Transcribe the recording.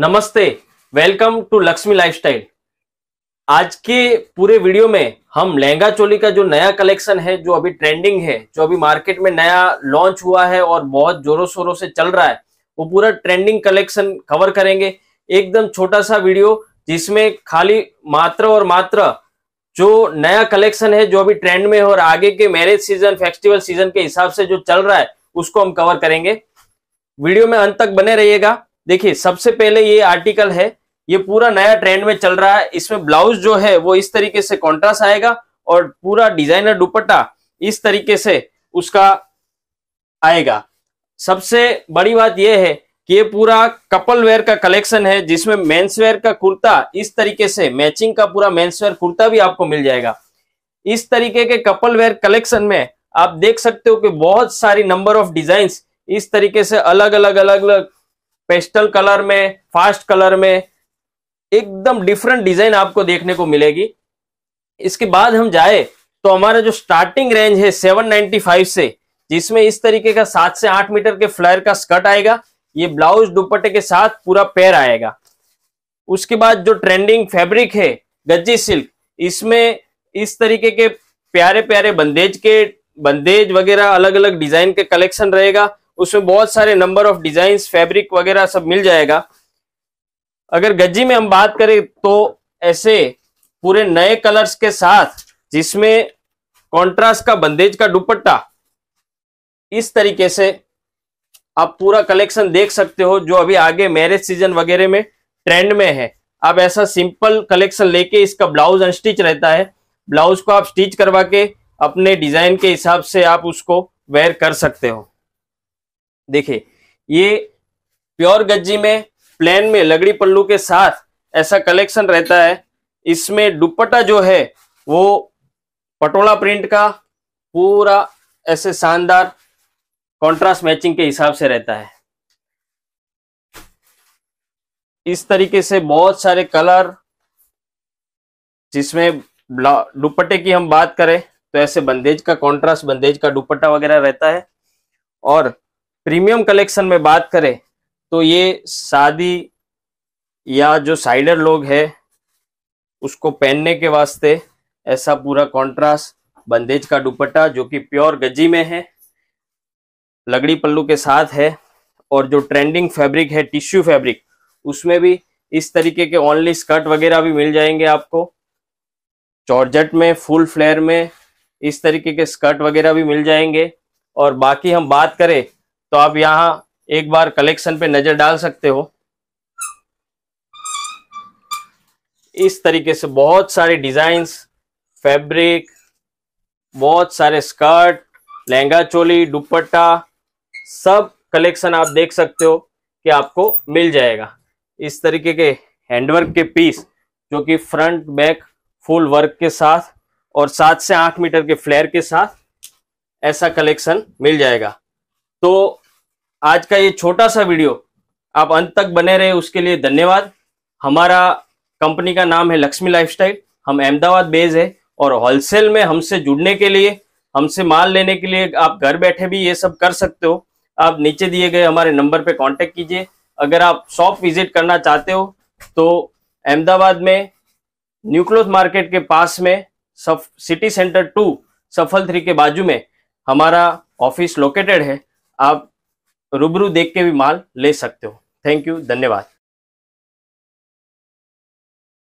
नमस्ते welcome to Lakshmi lifestyle आज के पूरे वीडियो में हम लहंगा चोली का जो नया कलेक्शन है जो अभी ट्रेंडिंग है जो अभी मार्केट में नया लॉन्च हुआ है और बहुत जोरों शोरों से चल रहा है वो पूरा ट्रेंडिंग कलेक्शन कवर करेंगे एकदम छोटा सा वीडियो जिसमें खाली मात्र और मात्र जो नया कलेक्शन है जो अभी ट्रेंड में है और आगे के मैरिज सीजन फेस्टिवल सीजन के हिसाब से जो चल रहा है उसको हम कवर करेंगे वीडियो में अंत तक बने रहिएगा देखिए सबसे पहले ये आर्टिकल है ये पूरा नया ट्रेंड में चल रहा है इसमें ब्लाउज जो है वो इस तरीके से कॉन्ट्रास्ट आएगा और पूरा डिजाइनर दुपट्टा इस तरीके से उसका आएगा सबसे बड़ी बात यह है कि ये पूरा कपल वेयर का कलेक्शन है जिसमें मेंस वेयर का कुर्ता इस तरीके से मैचिंग का पूरा मेंस वेयर कुर्ता भी आपको मिल जाएगा इस तरीके के कपल वेयर कलेक्शन में आप देख सकते हो कि बहुत सारी नंबर ऑफ डिजाइन इस तरीके से अलग अलग अलग अलग पेस्टल कलर में फास्ट कलर में एकदम डिफरेंट डिजाइन आपको देखने को मिलेगी इसके बाद हम जाए तो हमारा जो स्टार्टिंग रेंज है 795 से जिसमें इस तरीके का सात से आठ मीटर के फ्लायर का स्कर्ट आएगा ये ब्लाउज दुपट्टे के साथ पूरा पैर आएगा उसके बाद जो ट्रेंडिंग फैब्रिक है गज्जी सिल्क इसमें इस तरीके के प्यारे प्यारे बंदेज के बंदेज वगैरह अलग अलग डिजाइन के कलेक्शन रहेगा उसमें बहुत सारे नंबर ऑफ डिजाइन फैब्रिक वगैरह सब मिल जाएगा अगर गज्जी में हम बात करें तो ऐसे पूरे नए कलर्स के साथ जिसमें कंट्रास्ट का बंदेज का दुपट्टा इस तरीके से आप पूरा कलेक्शन देख सकते हो जो अभी आगे मैरिज सीजन वगैरह में ट्रेंड में है आप ऐसा सिंपल कलेक्शन लेके इसका ब्लाउज अनस्टिच रहता है ब्लाउज को आप स्टिच करवा के अपने डिजाइन के हिसाब से आप उसको वेयर कर सकते हो देखिए ये प्योर गज्जी में प्लेन में लगड़ी पल्लू के साथ ऐसा कलेक्शन रहता है इसमें दुपट्टा जो है वो पटोला प्रिंट का पूरा ऐसे शानदार कॉन्ट्रास्ट मैचिंग के हिसाब से रहता है इस तरीके से बहुत सारे कलर जिसमें दुपट्टे की हम बात करें तो ऐसे बंदेज का कंट्रास्ट बंदेज का दुपट्टा वगैरह रहता है और प्रीमियम कलेक्शन में बात करें तो ये शादी या जो साइडर लोग है उसको पहनने के वास्ते ऐसा पूरा कंट्रास्ट बंदेज का दुपट्टा जो कि प्योर गजी में है लगड़ी पल्लू के साथ है और जो ट्रेंडिंग फैब्रिक है टिश्यू फैब्रिक उसमें भी इस तरीके के ऑनली स्कर्ट वगैरह भी मिल जाएंगे आपको चौरजट में फुल फ्लेयर में इस तरीके के स्कर्ट वगैरह भी मिल जाएंगे और बाकी हम बात करें तो आप यहाँ एक बार कलेक्शन पे नजर डाल सकते हो इस तरीके से बहुत सारे डिजाइंस फैब्रिक बहुत सारे स्कर्ट लहंगा चोली दुपट्टा सब कलेक्शन आप देख सकते हो कि आपको मिल जाएगा इस तरीके के हैंडवर्क के पीस जो कि फ्रंट बैक फुल वर्क के साथ और सात से आठ मीटर के फ्लेयर के साथ ऐसा कलेक्शन मिल जाएगा तो आज का ये छोटा सा वीडियो आप अंत तक बने रहे उसके लिए धन्यवाद हमारा कंपनी का नाम है लक्ष्मी लाइफस्टाइल हम अहमदाबाद बेज है और होलसेल में हमसे जुड़ने के लिए हमसे माल लेने के लिए आप घर बैठे भी ये सब कर सकते हो आप नीचे दिए गए हमारे नंबर पे कांटेक्ट कीजिए अगर आप शॉप विजिट करना चाहते हो तो अहमदाबाद में न्यूक्लोथ मार्केट के पास में सफ city centre two Safal three के बाजू में हमारा ऑफिस लोकेटेड है आप रूबरू देख के भी माल ले सकते हो थैंक यू धन्यवाद